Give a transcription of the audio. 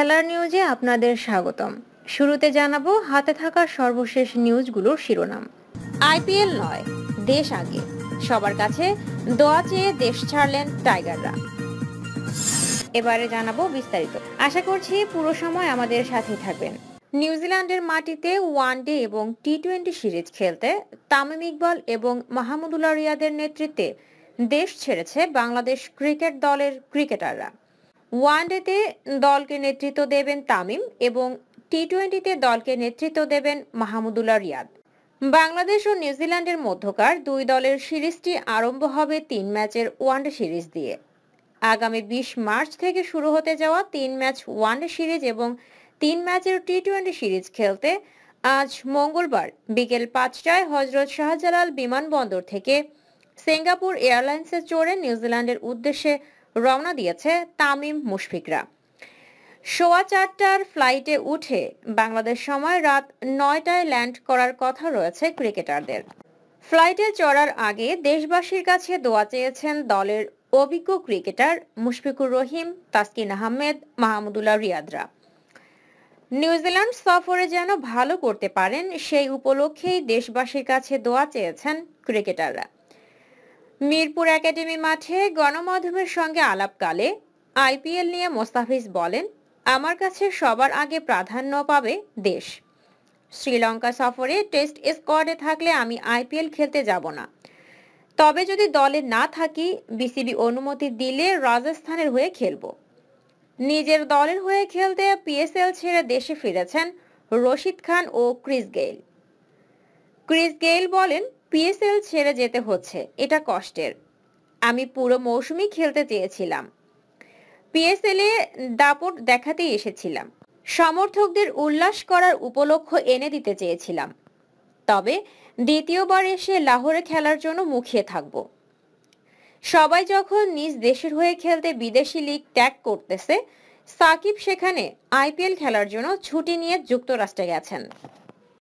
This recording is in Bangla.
খেলার নিউজে আপনাদের স্বাগতম শুরুতে জানাবো হাতে থাকা সর্বশেষ নিউজগুলোর শিরোনাম আইপিএল নয় দেশ আগে সবার কাছে দোয়া চেয়ে দেশ ছাড়লেন টাইগাররা এবারে জানাবো বিস্তারিত আশা করছি পুরো সময় আমাদের সাথে থাকবেন নিউজিল্যান্ডের মাটিতে ওয়ান ডে এবং টি টোয়েন্টি সিরিজ খেলতে তামিম ইকবল এবং মাহমুদুল্লাহ রিয়াদের নেতৃত্বে দেশ ছেড়েছে বাংলাদেশ ক্রিকেট দলের ক্রিকেটাররা ওয়ানডেতে দলকে নেতৃত্ব দেবেন তামিম এবং টি টোয়েন্টিতে দলকে নেতৃত্ব দেবেন মাহমুদুল্লাহ রিয়াদ বাংলাদেশ ও নিউজিল্যান্ডের মধ্যকার দুই দলের সিরিজটি আরম্ভ হবে তিন ম্যাচের ওয়ানডে সিরিজ দিয়ে আগামী বিশ মার্চ থেকে শুরু হতে যাওয়া তিন ম্যাচ ওয়ানডে সিরিজ এবং তিন ম্যাচের টি টোয়েন্টি সিরিজ খেলতে আজ মঙ্গলবার বিকেল পাঁচটায় হজরত শাহজালাল বিমানবন্দর থেকে সিঙ্গাপুর এয়ারলাইন্সে চড়ে নিউজিল্যান্ডের উদ্দেশ্যে রওনা দিয়েছে তামিম মুশফিকরা সোয়া চারটার ফ্লাইটে উঠে বাংলাদেশ সময় রাত নয়টায় ল্যান্ড করার কথা রয়েছে ক্রিকেটারদের ফ্লাইটে চড়ার আগে দেশবাসীর কাছে দোয়া চেয়েছেন দলের অভিজ্ঞ ক্রিকেটার মুশফিকুর রহিম তাসকিন আহমেদ মাহমুদুল্লাহ রিয়াদরা নিউজিল্যান্ড সফরে যেন ভালো করতে পারেন সেই উপলক্ষেই দেশবাসীর কাছে দোয়া চেয়েছেন ক্রিকেটাররা মিরপুর একাডেমি মাঠে গণমাধ্যমের সঙ্গে আলাপকালে আইপিএল নিয়ে মোস্তাফিজ বলেন আমার কাছে সবার আগে প্রাধান্য পাবে দেশ শ্রীলঙ্কা সফরে টেস্ট স্কোয়াডে থাকলে আমি আইপিএল খেলতে যাব না তবে যদি দলে না থাকি বিসিবি অনুমতি দিলে রাজস্থানের হয়ে খেলব নিজের দলের হয়ে খেলতে পিএসএল ছেড়ে দেশে ফিরেছেন রশিদ খান ও ক্রিস গেইল ক্রিস গেইল বলেন পিএসএল ছেড়ে যেতে হচ্ছে এটা কষ্টের আমি পুরো মৌসুমই খেলতে চেয়েছিলাম পিএসএল এ দাপট দেখাতে এসেছিলাম সমর্থকদের উল্লাস করার উপলক্ষ এনে দিতে চেয়েছিলাম তবে দ্বিতীয়বার এসে লাহোরে খেলার জন্য মুখিয়ে থাকব সবাই যখন নিজ দেশের হয়ে খেলতে বিদেশি লীগ ত্যাগ করতেছে সাকিব সেখানে আইপিএল খেলার জন্য ছুটি নিয়ে যুক্তরাষ্ট্রে গেছেন